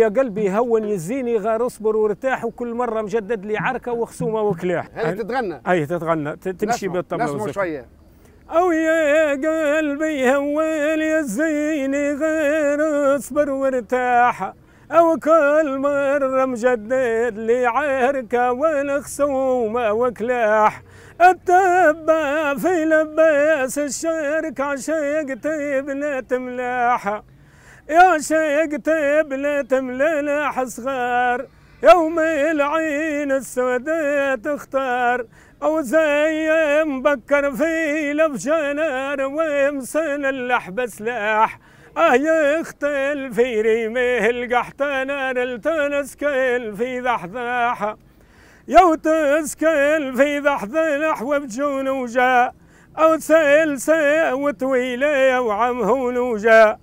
يا قلبي هون يزيني غير اصبر وارتاح وكل مره مجدد لي عركه وخصومه وكلاح هذه تتغنى اي تتغنى تمشي بالطبع نسمع شويه أو يا قلبي هون يزيني غير اصبر وارتاح أو كل مرة مجدد لي عركة والخصومة وكلاح أتبع في لباس الشرك عشقتي بنت ملاحة يا شيقت بليت مليلح صغار يوم العين السوداء تختار أو زي مبكر في لف جنار ومسن اللحب سلاح آه يختل في ريمه القحطانة التنسكل في ذحذاح يو تسكل في ذحذاح وبجون وجاء أو سيل وطويلة وعمه وجاء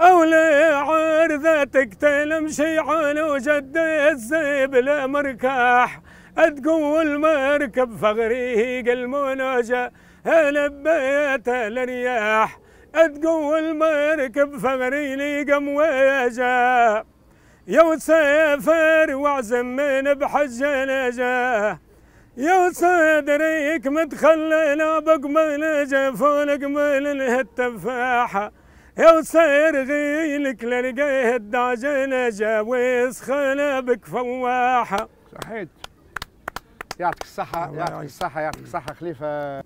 أولي عرذتك تلمشي على وجد الزيب المركاح تقول مركب فغريق المناجة لبيت الرياح تقول مركب فغري لي قمواجة يا سافر وعزم من بحج نجاه يا صدريك لابق من جفونك من التفاحة يصير غيلك للقيه الداجن جاويز خلبك فواحه صحيت يعطيك الصحة يعطيك الصحة يعطيك الصحة خليفة